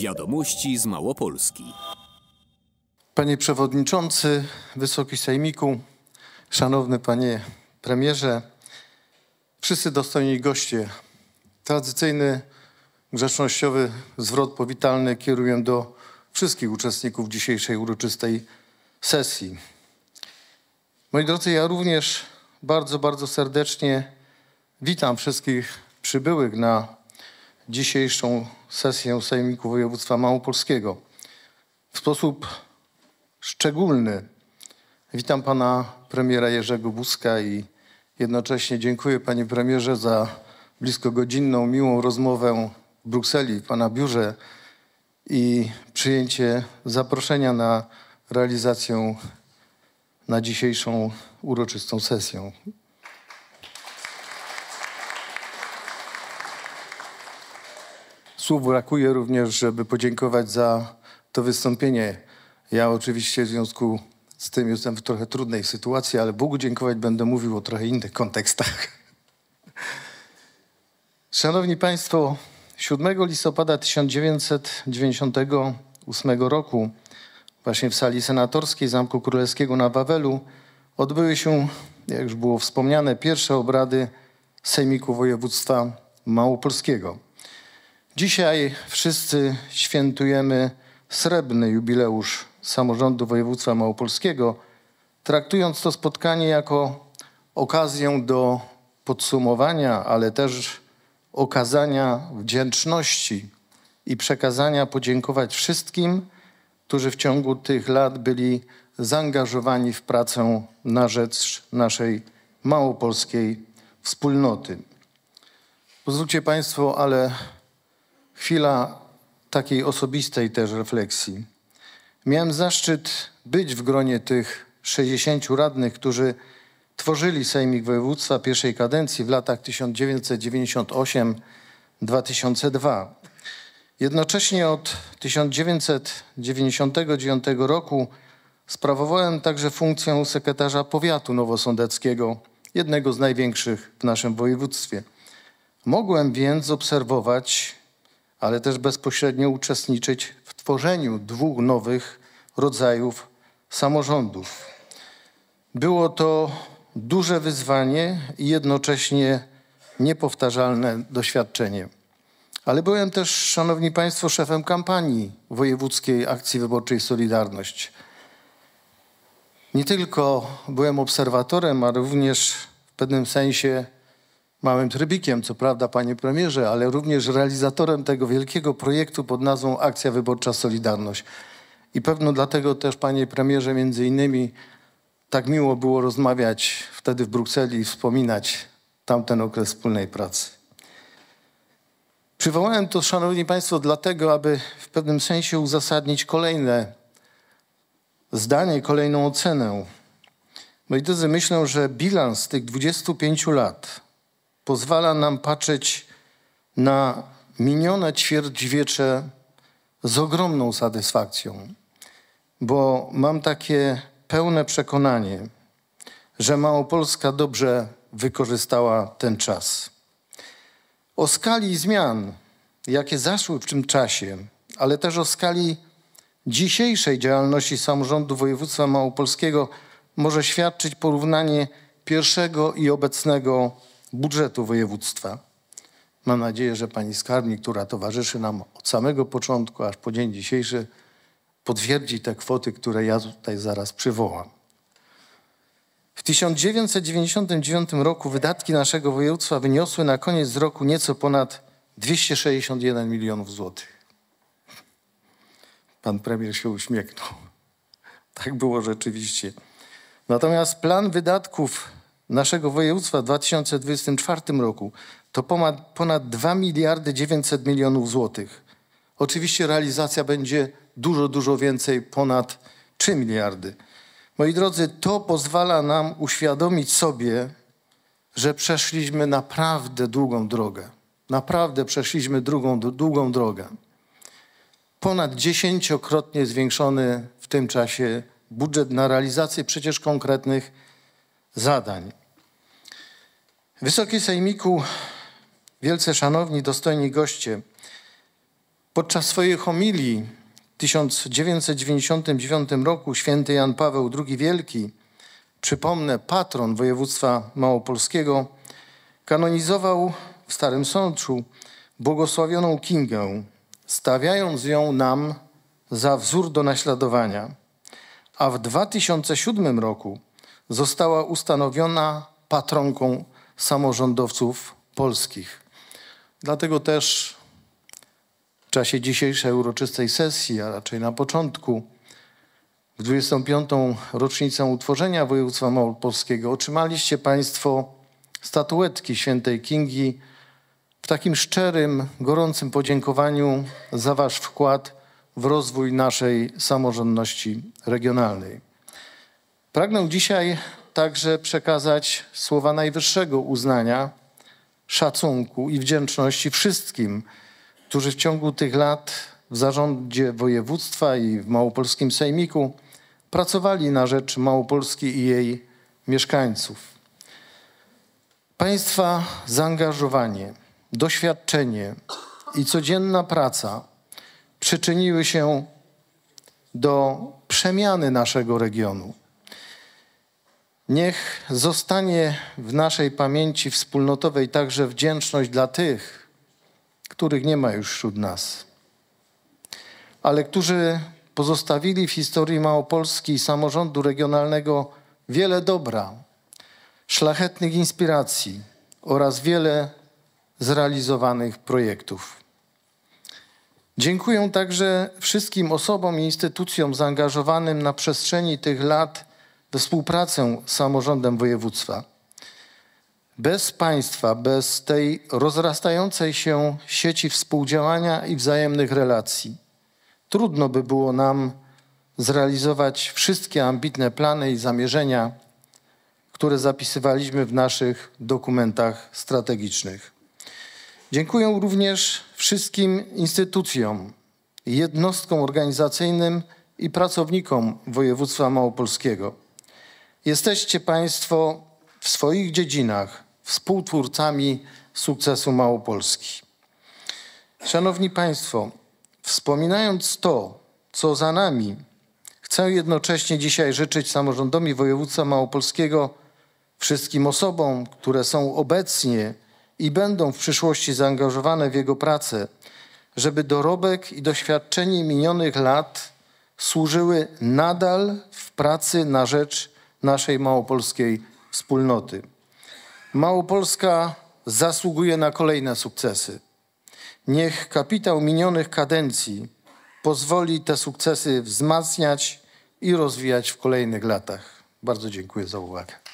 Wiadomości z Małopolski. Panie Przewodniczący, Wysoki Sejmiku, Szanowny Panie Premierze, wszyscy dostojni goście. Tradycyjny, grzecznościowy zwrot powitalny kieruję do wszystkich uczestników dzisiejszej uroczystej sesji. Moi drodzy, ja również bardzo, bardzo serdecznie witam wszystkich przybyłych na dzisiejszą sesję Sejmiku Województwa Małopolskiego. W sposób szczególny witam pana premiera Jerzego Buzka i jednocześnie dziękuję panie premierze za blisko godzinną, miłą rozmowę w Brukseli, w pana biurze i przyjęcie zaproszenia na realizację na dzisiejszą uroczystą sesję. Słów brakuje również, żeby podziękować za to wystąpienie. Ja oczywiście w związku z tym jestem w trochę trudnej sytuacji, ale Bogu dziękować będę mówił o trochę innych kontekstach. Szanowni Państwo, 7 listopada 1998 roku właśnie w sali senatorskiej Zamku Królewskiego na Wawelu odbyły się, jak już było wspomniane, pierwsze obrady Sejmiku Województwa Małopolskiego. Dzisiaj wszyscy świętujemy srebrny jubileusz samorządu województwa małopolskiego, traktując to spotkanie jako okazję do podsumowania, ale też okazania wdzięczności i przekazania podziękować wszystkim, którzy w ciągu tych lat byli zaangażowani w pracę na rzecz naszej małopolskiej wspólnoty. Pozwólcie Państwo, ale chwila takiej osobistej też refleksji. Miałem zaszczyt być w gronie tych 60 radnych, którzy tworzyli Sejmik Województwa pierwszej kadencji w latach 1998-2002. Jednocześnie od 1999 roku sprawowałem także funkcję sekretarza powiatu nowosądeckiego, jednego z największych w naszym województwie. Mogłem więc obserwować ale też bezpośrednio uczestniczyć w tworzeniu dwóch nowych rodzajów samorządów. Było to duże wyzwanie i jednocześnie niepowtarzalne doświadczenie. Ale byłem też, Szanowni Państwo, szefem kampanii wojewódzkiej akcji wyborczej Solidarność. Nie tylko byłem obserwatorem, a również w pewnym sensie małym trybikiem, co prawda, panie premierze, ale również realizatorem tego wielkiego projektu pod nazwą Akcja Wyborcza Solidarność. I pewno dlatego też, panie premierze, między innymi tak miło było rozmawiać wtedy w Brukseli i wspominać tamten okres wspólnej pracy. Przywołałem to, szanowni państwo, dlatego, aby w pewnym sensie uzasadnić kolejne zdanie, kolejną ocenę. Moi drodzy, myślę, że bilans tych 25 lat pozwala nam patrzeć na minione ćwierćwiecze z ogromną satysfakcją, bo mam takie pełne przekonanie, że Małopolska dobrze wykorzystała ten czas. O skali zmian, jakie zaszły w tym czasie, ale też o skali dzisiejszej działalności samorządu województwa małopolskiego może świadczyć porównanie pierwszego i obecnego budżetu województwa. Mam nadzieję, że pani skarbnik, która towarzyszy nam od samego początku aż po dzień dzisiejszy, potwierdzi te kwoty, które ja tutaj zaraz przywołam. W 1999 roku wydatki naszego województwa wyniosły na koniec roku nieco ponad 261 milionów złotych. Pan premier się uśmiechnął. Tak było rzeczywiście. Natomiast plan wydatków naszego województwa w 2024 roku to ponad, ponad 2 miliardy 900 milionów złotych. Oczywiście realizacja będzie dużo, dużo więcej, ponad 3 miliardy. Moi drodzy, to pozwala nam uświadomić sobie, że przeszliśmy naprawdę długą drogę. Naprawdę przeszliśmy drugą, długą drogę. Ponad dziesięciokrotnie zwiększony w tym czasie budżet na realizację przecież konkretnych zadań. Wysoki Sejmiku, wielce szanowni, dostojni goście, podczas swojej homilii w 1999 roku święty Jan Paweł II Wielki, przypomnę, patron województwa małopolskiego, kanonizował w Starym Sączu błogosławioną Kingę, stawiając ją nam za wzór do naśladowania, a w 2007 roku została ustanowiona patronką samorządowców polskich. Dlatego też w czasie dzisiejszej uroczystej sesji, a raczej na początku, w 25. rocznicę utworzenia województwa małopolskiego otrzymaliście Państwo statuetki świętej Kingi w takim szczerym, gorącym podziękowaniu za Wasz wkład w rozwój naszej samorządności regionalnej. Pragnę dzisiaj także przekazać słowa najwyższego uznania, szacunku i wdzięczności wszystkim, którzy w ciągu tych lat w zarządzie województwa i w małopolskim sejmiku pracowali na rzecz Małopolski i jej mieszkańców. Państwa zaangażowanie, doświadczenie i codzienna praca przyczyniły się do przemiany naszego regionu Niech zostanie w naszej pamięci wspólnotowej także wdzięczność dla tych, których nie ma już wśród nas, ale którzy pozostawili w historii Małopolski i samorządu regionalnego wiele dobra, szlachetnych inspiracji oraz wiele zrealizowanych projektów. Dziękuję także wszystkim osobom i instytucjom zaangażowanym na przestrzeni tych lat do współpracy z samorządem województwa. Bez państwa, bez tej rozrastającej się sieci współdziałania i wzajemnych relacji, trudno by było nam zrealizować wszystkie ambitne plany i zamierzenia, które zapisywaliśmy w naszych dokumentach strategicznych. Dziękuję również wszystkim instytucjom, jednostkom organizacyjnym i pracownikom województwa małopolskiego. Jesteście Państwo w swoich dziedzinach współtwórcami sukcesu Małopolski. Szanowni Państwo, wspominając to, co za nami, chcę jednocześnie dzisiaj życzyć samorządowi województwa małopolskiego, wszystkim osobom, które są obecnie i będą w przyszłości zaangażowane w jego pracę, żeby dorobek i doświadczenie minionych lat służyły nadal w pracy na rzecz naszej małopolskiej wspólnoty. Małopolska zasługuje na kolejne sukcesy. Niech kapitał minionych kadencji pozwoli te sukcesy wzmacniać i rozwijać w kolejnych latach. Bardzo dziękuję za uwagę.